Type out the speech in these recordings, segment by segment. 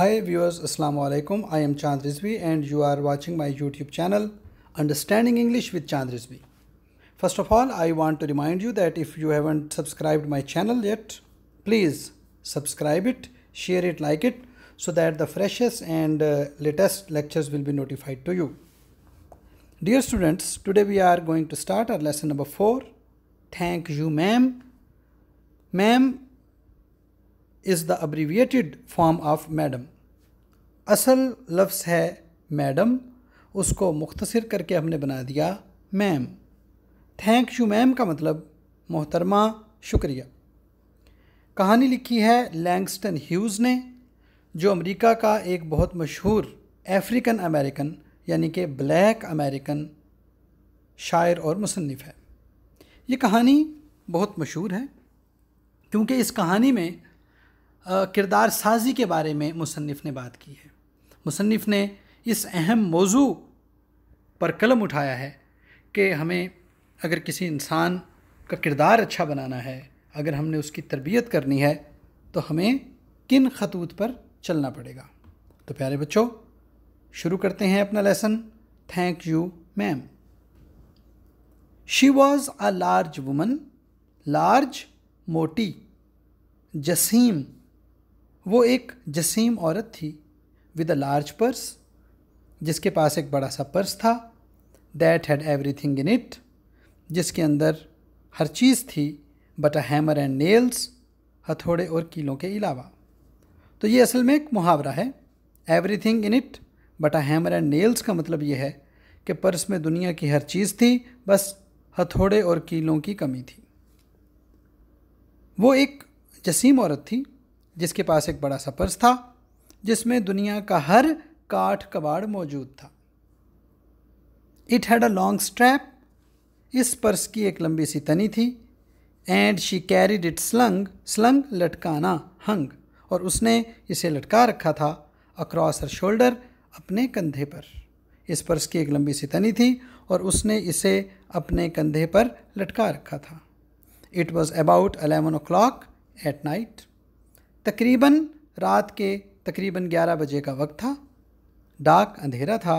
Hi viewers, Assalamu alaikum. I am Chand Rizvi and you are watching my YouTube channel Understanding English with Chand Rizvi. First of all, I want to remind you that if you haven't subscribed my channel yet, please subscribe it, share it, like it so that the freshest and uh, latest lectures will be notified to you. Dear students, today we are going to start our lesson number 4. Thank you ma'am. Ma'am is the abbreviated form of madam असल लफ्स है madam उसको मुख्तसर करके हमने बना दिया ma'am thank you ma'am का मतलब मोहतरमा शुक्रिया कहानी लिखी है लैंगस्टन ह्यूज़ ने जो अमेरिका का एक बहुत मशहूर अफ्रीकन अमेरिकन यानी कि ब्लैक अमेरिकन शायर और मुसनफ़ है ये कहानी बहुत मशहूर है क्योंकि इस कहानी में किरदार साजी के बारे में मुसनफ़ ने बात की है मुसनफ़ ने इस अहम मौजू पर कलम उठाया है कि हमें अगर किसी इंसान का किरदार अच्छा बनाना है अगर हमने उसकी तरबियत करनी है तो हमें किन खतूत पर चलना पड़ेगा तो प्यारे बच्चों शुरू करते हैं अपना lesson thank you ma'am she was a large woman large मोटी जसीम वो एक जसीम औरत थी विद अ लार्ज पर्स जिसके पास एक बड़ा सा पर्स था that had everything in it जिसके अंदर हर चीज़ थी but a hammer and nails हथौड़े और कीलों के अलावा तो ये असल में एक मुहावरा है everything in it but a hammer and nails का मतलब ये है कि पर्स में दुनिया की हर चीज़ थी बस हथौड़े और कीलों की कमी थी वो एक जसीम औरत थी जिसके पास एक बड़ा सा पर्स था जिसमें दुनिया का हर काठ कबाड़ मौजूद था it had a long strap इस पर्स की एक लंबी सी तनी थी and she carried it slung slung लटकाना हंग और उसने इसे लटका रखा था अक्रॉस हर शोल्डर अपने कंधे पर इस पर्स की एक लंबी सी तनी थी और उसने इसे अपने कंधे पर लटका रखा था it was about eleven o'clock at night तकरीबन रात के तकरीबन 11 बजे का वक्त था डार्क अंधेरा था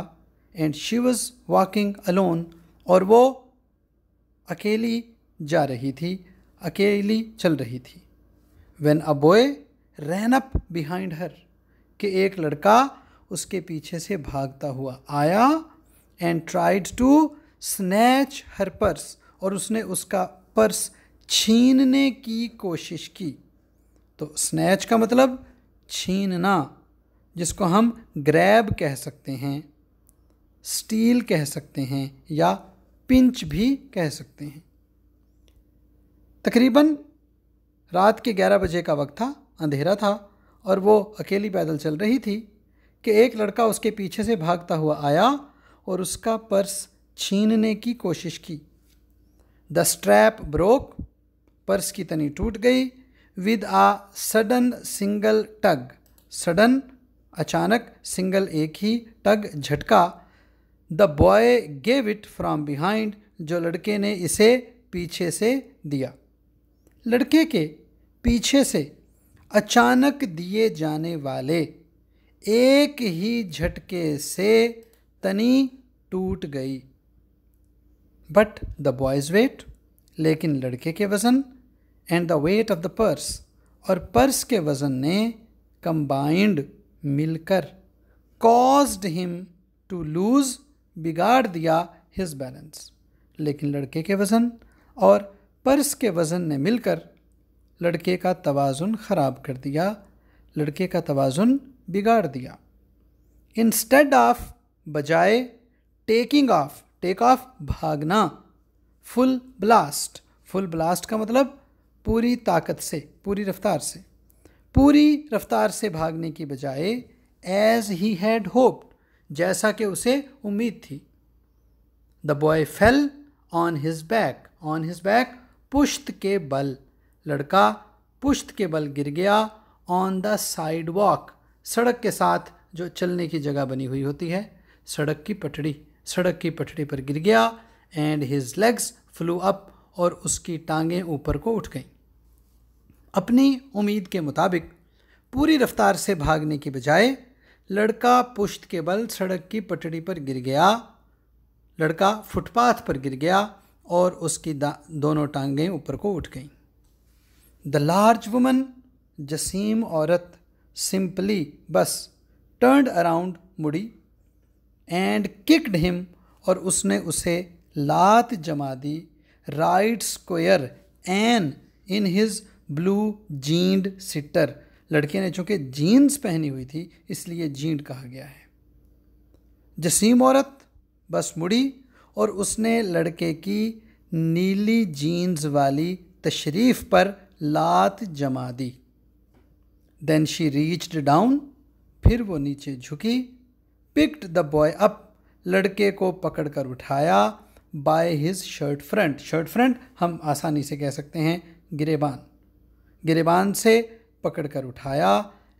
and she was walking alone और वो अकेली जा रही थी अकेली चल रही थी when a boy ran up behind her कि एक लड़का उसके पीछे से भागता हुआ आया and tried to snatch her purse और उसने उसका पर्स छीनने की कोशिश की तो स्नैच का मतलब छीनना जिसको हम ग्रैब कह सकते हैं स्टील कह सकते हैं या पिंच भी कह सकते हैं तकरीबन रात के 11 बजे का वक्त था अंधेरा था और वो अकेली पैदल चल रही थी कि एक लड़का उसके पीछे से भागता हुआ आया और उसका पर्स छीनने की कोशिश की द स्ट्रैप ब्रोक पर्स की तनी टूट गई with a sudden single tug sudden अचानक, सिंगल एक ही, टग झटका. The boy gave it from behind जो लड़के ने इसे पीछे से दिया. लड़के के पीछे से अचानक दिए जाने वाले एक ही झटके से तनी टूट गई बट द बॉयज़ वेट लेकिन लड़के के वज़न and the weight of the purse और पर्स के वज़न ने कंबाइंड मिलकर कॉज्ड हिम टू लूज़ बिगाड़ दिया हिज बैलेंस लेकिन लड़के के वज़न और पर्स के वज़न ने मिलकर लड़के का तोज़ुन ख़राब कर दिया लड़के का तोज़ुन बिगाड़ दिया इंस्टेड ऑफ बजाय टेकिंग ऑफ टेक ऑफ भागना फुल ब्लास्ट फुल ब्लास्ट का मतलब पूरी ताकत से पूरी रफ्तार से पूरी रफ्तार से भागने की बजाय एज ही हैड होप्ड जैसा कि उसे उम्मीद थी the boy fell on his back on his back पुश्त के बल लड़का पुश्त के बल गिर गया ऑन द साइड वॉक सड़क के साथ जो चलने की जगह बनी हुई होती है सड़क की पटड़ी सड़क की पटड़ी पर गिर गया and his legs flew up और उसकी टांगें ऊपर को उठ गईं अपनी उम्मीद के मुताबिक पूरी रफ्तार से भागने की बजाय लड़का पुश्त के बल सड़क की पटड़ी पर गिर गया लड़का फुटपाथ पर गिर गया और उसकी दोनों टांगें ऊपर को उठ गईं द लार्ज वुमन जसीम औरत सिंपली बस टर्न अराउंड मुड़ी एंड किक्ड हिम और उसने उसे लात जमा दी right square an in his blue jeaned sitter लड़के ने चूंकि जीन्स पहनी हुई थी इसलिए जींड कहा गया है जसीम औरत बस मुड़ी और उसने लड़के की नीली जीन्स वाली तशरीफ़ पर लात जमा दी देन शी रीच्ड डाउन फिर वो नीचे झुकी पिक्ड द बॉय अप लड़के को पकड़कर उठाया by his shirt front shirt front हम आसानी से कह सकते हैं गिरेबान गिरेबान से पकड़ कर उठाया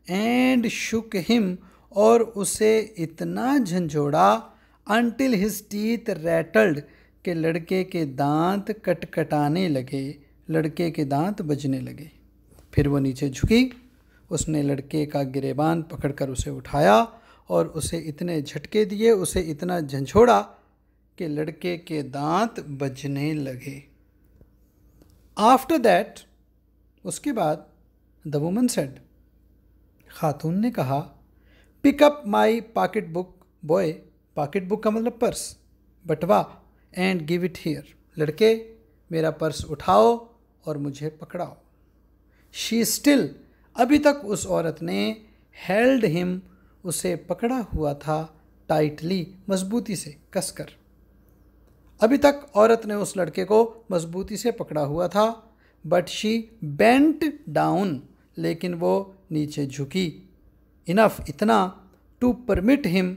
एंड शुक हिम और उसे इतना झंझोड़ा अनटिल हिज टीथ रैटल्ड के लड़के के दांत कटकटाने लगे लड़के के दांत बजने लगे फिर वो नीचे झुकी उसने लड़के का गिरेबान पकड़कर उसे उठाया और उसे इतने झटके दिए उसे इतना झंझोड़ा कि लड़के के दांत बजने लगे आफ्टर दैट उसके बाद द वुमन सेड खातून ने कहा pick up my pocket book boy pocket book का मतलब पर्स बटवा एंड गिव इट हियर लड़के मेरा पर्स उठाओ और मुझे पकड़ाओ शी स्टिल अभी तक उस औरत ने हेल्ड हिम उसे पकड़ा हुआ था टाइटली मजबूती से कसकर अभी तक औरत ने उस लड़के को मजबूती से पकड़ा हुआ था बट शी बेंट डाउन लेकिन वो नीचे झुकी इनफ इतना टू परमिट हिम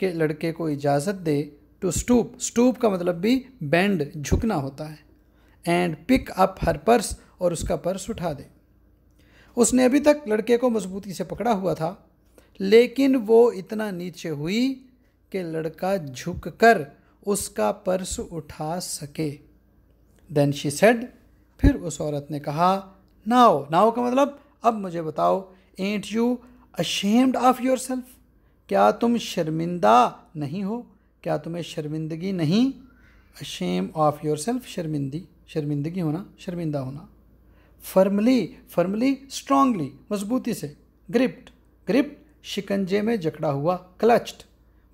के लड़के को इजाज़त दे टू स्टूप स्टूप का मतलब भी बेंड झुकना होता है and pick up her purse और उसका पर्स उठा दे उसने अभी तक लड़के को मजबूती से पकड़ा हुआ था लेकिन वो इतना नीचे हुई कि लड़का झुककर उसका पर्स उठा सके देन शी सेड फिर उस औरत ने कहा नाओ नाओ का मतलब अब मुझे बताओ ain't you ashamed of yourself क्या तुम शर्मिंदा नहीं हो क्या तुम्हें शर्मिंदगी नहीं अशेम ऑफ़ योर सेल्फ शर्मिंदी शर्मिंदगी होना शर्मिंदा होना फर्मली फर्मली स्ट्रांगली मजबूती से ग्रिप्ट ग्रिप्ट शिकंजे में जकड़ा हुआ clutched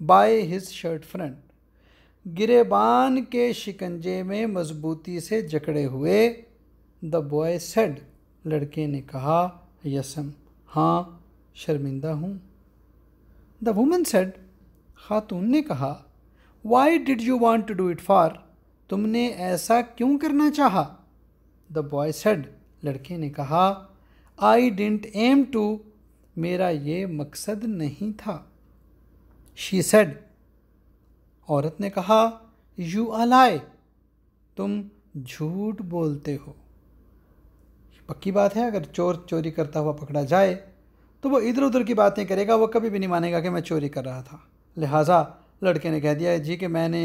by his shirt front गिरेबान के शिकंजे में मजबूती से जकड़े हुए द बॉय सेड लड़के ने कहा यसम हाँ शर्मिंदा हूँ द वुमन सेड खातून ने कहा why did you want to do it for तुमने ऐसा क्यों करना चाहा द बॉय सेड लड़के ने कहा आई डेंट एम टू मेरा ये मकसद नहीं था शी सेड औरत ने कहा यू अलाय तुम झूठ बोलते हो पक्की बात है अगर चोर चोरी करता हुआ पकड़ा जाए तो वो इधर उधर की बातें करेगा वो कभी भी नहीं मानेगा कि मैं चोरी कर रहा था लिहाजा लड़के ने कह दिया जी कि मैंने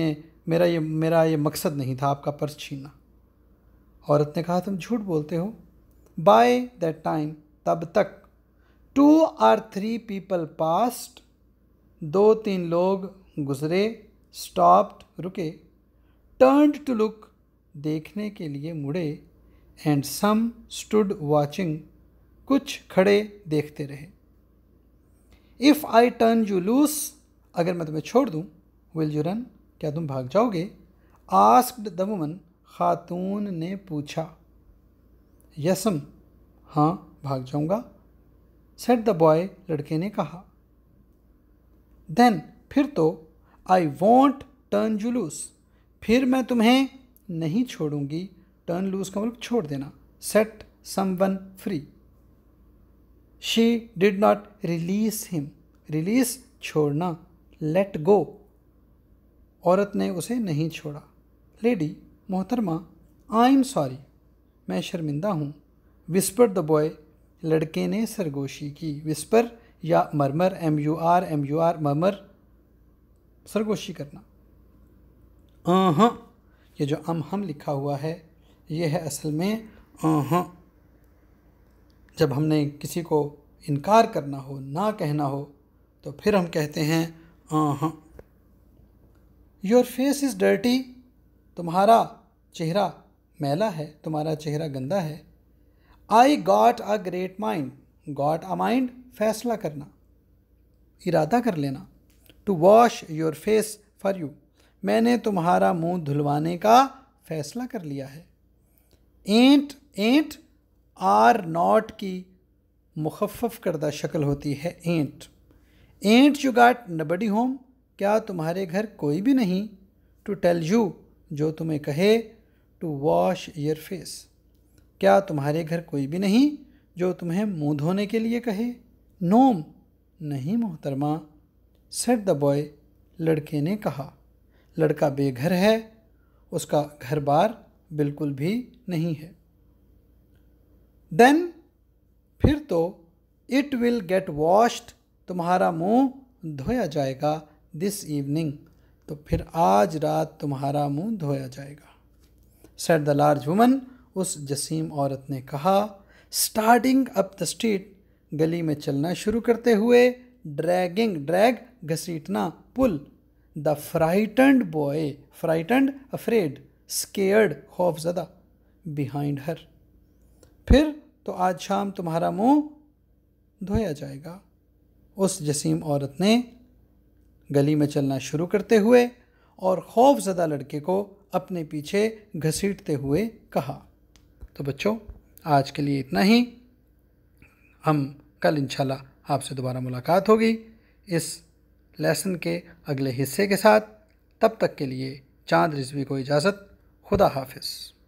मेरा ये मेरा ये मकसद नहीं था आपका पर्स छीनना औरत ने कहा तुम झूठ बोलते हो बाय दैट टाइम तब तक two or three people past दो तीन लोग गुज़रे स्टॉप्ड रुके टर्न्ड टू लुक देखने के लिए मुड़े एंड सम स्टूड वॉचिंग कुछ खड़े देखते रहे if I turn you loose अगर मैं तुम्हें छोड़ दूँ विल यू रन क्या तुम भाग जाओगे आस्क्ड द वुमन खातून ने पूछा यसम हाँ भाग जाऊँगा सेट द बॉय लड़के ने कहा देन फिर तो I won't turn you loose फिर मैं तुम्हें नहीं छोड़ूंगी टर्न लूज का मतलब छोड़ देना set someone free she did not release him release छोड़ना लेट गो औरत ने उसे नहीं छोड़ा लेडी मोहतरमा आई एम सॉरी मैं शर्मिंदा हूँ विस्पर द बॉय लड़के ने सरगोशी की विस्पर या murmur M U R M U R murmur सरगोशी करना हाँ ये जो अम हम लिखा हुआ है ये है असल में हाँ जब हमने किसी को इनकार करना हो ना कहना हो तो फिर हम कहते हैं हाँ योर फेस इज़ डर्टी तुम्हारा चेहरा मैला है तुम्हारा चेहरा गंदा है I got a great mind got a mind फैसला करना इरादा कर लेना to wash your face for you मैंने तुम्हारा मुंह धुलवाने का फैसला कर लिया है एंट एंट आर नॉट की मुखफ़ करदा शक्ल होती है एंट एंट यू गाट नबडी होम क्या तुम्हारे घर कोई भी नहीं टू टेल यू जो तुम्हें कहे टू वॉश योर फेस क्या तुम्हारे घर कोई भी नहीं जो तुम्हें मुँह धोने के लिए कहे नोम नहीं मोहतरमा सेट द बॉय लड़के ने कहा लड़का बेघर है उसका घर बार बिल्कुल भी नहीं है देन फिर तो इट विल गेट वॉश्ड तुम्हारा मुंह धोया जाएगा दिस इवनिंग तो फिर आज रात तुम्हारा मुंह धोया जाएगा सेट द लार्ज वुमन उस जसीम औरत ने कहा स्टार्टिंग अप द स्ट्रीट गली में चलना शुरू करते हुए ड्रैगिंग ड्रैग घसीटना pull the frightened boy frightened afraid scared खौफजदा बिहाइंड हर फिर तो आज शाम तुम्हारा मुंह धोया जाएगा उस जसीम औरत ने गली में चलना शुरू करते हुए और खौफजदा लड़के को अपने पीछे घसीटते हुए कहा तो बच्चों आज के लिए इतना ही हम कल इंशाल्लाह आपसे दोबारा मुलाकात होगी इस लेसन के अगले हिस्से के साथ तब तक के लिए चांद रिजवी को इजाज़त खुदा हाफिज़